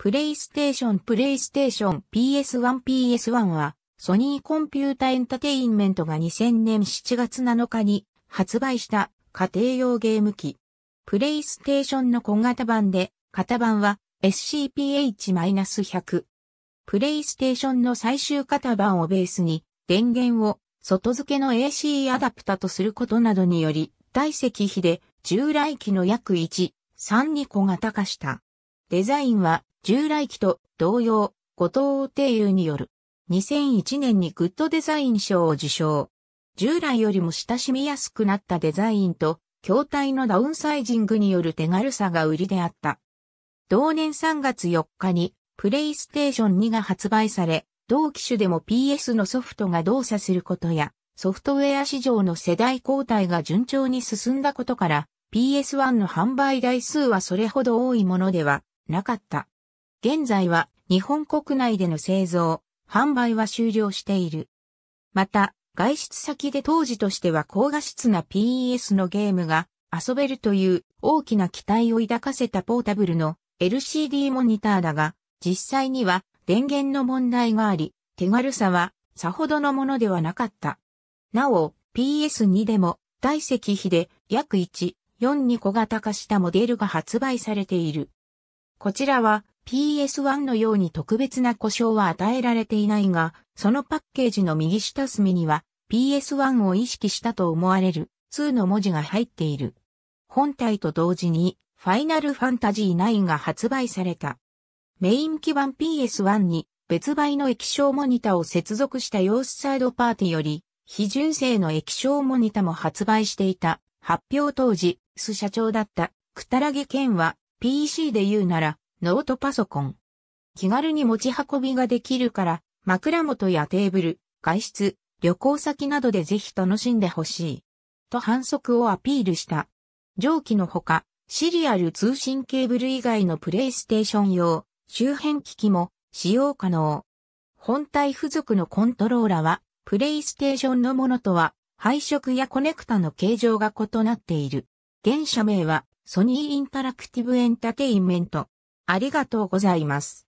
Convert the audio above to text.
プレイステーションプレイステーション PS1 PS1 はソニーコンピュータエンタテインメントが2000年7月7日に発売した家庭用ゲーム機。プレイステーションの小型版で、型版は SCPH-100。プレイステーションの最終型版をベースに電源を外付けの AC アダプタとすることなどにより、体積比で従来機の約1、3に小型化した。デザインは従来機と同様、後藤定優による。2001年にグッドデザイン賞を受賞。従来よりも親しみやすくなったデザインと、筐体のダウンサイジングによる手軽さが売りであった。同年3月4日に、プレイステーション2が発売され、同機種でも PS のソフトが動作することや、ソフトウェア市場の世代交代が順調に進んだことから、PS1 の販売台数はそれほど多いものではなかった。現在は日本国内での製造、販売は終了している。また、外出先で当時としては高画質な PES のゲームが遊べるという大きな期待を抱かせたポータブルの LCD モニターだが、実際には電源の問題があり、手軽さはさほどのものではなかった。なお、PS2 でも体積比で約1、4に小型化したモデルが発売されている。こちらは PS1 のように特別な故障は与えられていないが、そのパッケージの右下隅には PS1 を意識したと思われる2の文字が入っている。本体と同時にファイナルファンタジー9が発売された。メイン基盤 PS1 に別売の液晶モニタを接続した様子サイドパーティより、非純正の液晶モニタも発売していた。発表当時、ス社長だった、くたらげ健は、PC で言うなら、ノートパソコン。気軽に持ち運びができるから、枕元やテーブル、外出、旅行先などでぜひ楽しんでほしい。と反則をアピールした。上記のほか、シリアル通信ケーブル以外のプレイステーション用、周辺機器も使用可能。本体付属のコントローラは、プレイステーションのものとは、配色やコネクタの形状が異なっている。現社名は、ソニーインタラクティブエンタテインメント。ありがとうございます。